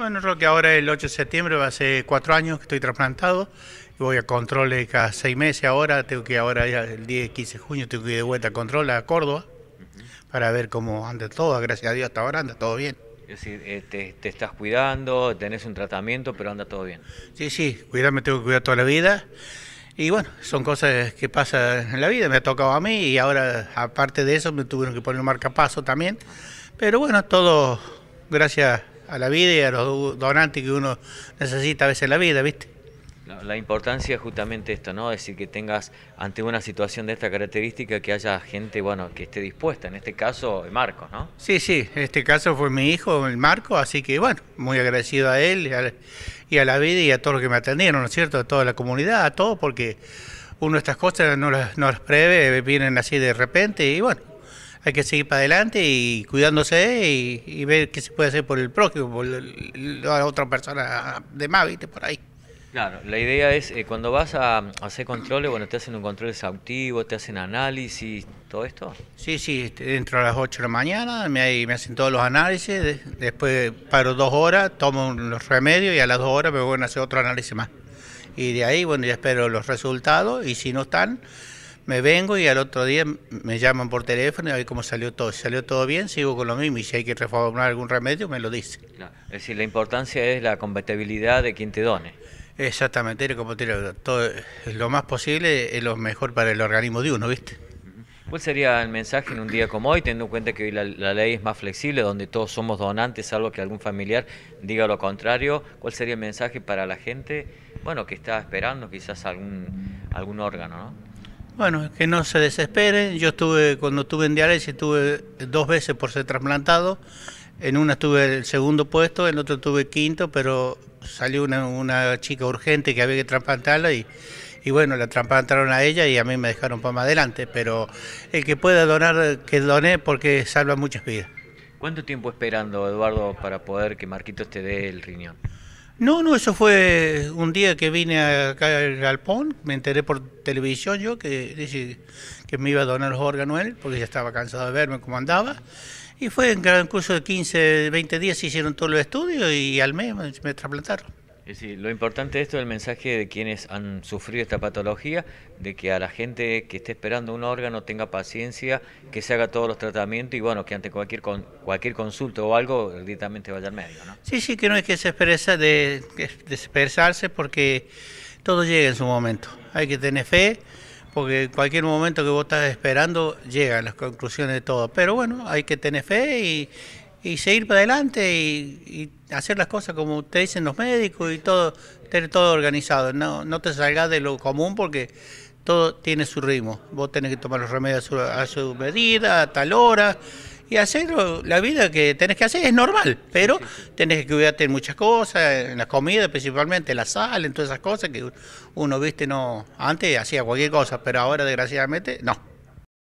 Bueno, lo que ahora el 8 de septiembre, va a ser cuatro años que estoy trasplantado. Voy a control cada seis meses ahora. Tengo que ahora, el 10, 15 de junio, tengo que ir de vuelta a control a Córdoba para ver cómo anda todo. Gracias a Dios, hasta ahora anda todo bien. Es decir, eh, te, estás cuidando, tenés un tratamiento, pero anda todo bien. Sí, sí, cuidarme tengo que cuidar toda la vida. Y bueno, son cosas que pasan en la vida, me ha tocado a mí y ahora, aparte de eso, me tuvieron que poner un marcapaso también. Pero bueno, todo gracias a a la vida y a los donantes que uno necesita a veces en la vida, ¿viste? La importancia es justamente esto, ¿no? Es decir, que tengas ante una situación de esta característica que haya gente, bueno, que esté dispuesta. En este caso, Marco, ¿no? Sí, sí. En este caso fue mi hijo, el Marco, así que, bueno, muy agradecido a él y a, la, vida y a todos los que me atendieron, ¿no es cierto? A toda la comunidad, a todos, porque uno estas cosas no las prevé, vienen así de repente y, bueno, hay que seguir para adelante y cuidándose y, ver qué se puede hacer por el prójimo, por la otra persona de más, viste, por ahí. Claro, la idea es eh, cuando vas a, hacer controles, bueno, te hacen un control exhaustivo, te hacen análisis, todo esto. Sí, sí, dentro este, a las 8 de la mañana me, hacen todos los análisis, después paro dos horas, tomo los remedios y a las dos horas me vuelven a hacer otro análisis más. Y de ahí, bueno, ya espero los resultados y si no están, me vengo y al otro día me llaman por teléfono y a ver cómo salió todo. Si salió todo bien, sigo con lo mismo y si hay que reformar algún remedio, me lo dice. Es decir, la importancia es la compatibilidad de quien te done. Exactamente, como todo, lo más posible es lo mejor para el organismo de uno, ¿viste? ¿Cuál sería el mensaje en un día como hoy, teniendo en cuenta que hoy la, ley es más flexible, donde todos somos donantes, salvo que algún familiar diga lo contrario? ¿Cuál sería el mensaje para la gente, bueno, que está esperando quizás algún, algún órgano, ¿no? Bueno, que no se desesperen. Yo estuve, cuando estuve en diálisis, estuve dos veces por ser trasplantado. En una estuve el segundo puesto, en otro estuve quinto, pero salió una, chica urgente que había que trasplantarla y, bueno, la trasplantaron a ella y a mí me dejaron para más adelante. Pero el que pueda donar, que doné porque salva muchas vidas. ¿Cuánto tiempo esperando, Eduardo, para poder que Marquito te dé el riñón? No, no, eso fue un día que vine acá al galpón, me enteré por televisión yo que, que me iba a donar los órganos él, porque ya estaba cansado de verme como andaba. Y fue en gran curso de 15, 20 días, se hicieron todos los estudios y al mes me trasplantaron lo importante de esto es el mensaje de quienes han sufrido esta patología, de que a la gente que esté esperando un órgano tenga paciencia, que se haga todos los tratamientos y bueno, que ante cualquier cualquier consulta o algo directamente vaya al médico, Sí, sí, que no hay que desesperarse, de, desesperarse porque todo llega en su momento. Hay que tener fe porque cualquier momento que vos estás esperando llegan las conclusiones de todo. Pero bueno, hay que tener fe y y seguir para adelante y, hacer las cosas como te dicen los médicos y todo, tener todo organizado. No, no te salgas de lo común porque todo tiene su ritmo. Vos tenés que tomar los remedios a su, medida, a tal hora. Y hacer la vida que tenés que hacer es normal, pero tenés que cuidarte en muchas cosas, en la comida principalmente, la sal, en todas esas cosas que uno, viste, no antes hacía cualquier cosa, pero ahora desgraciadamente no.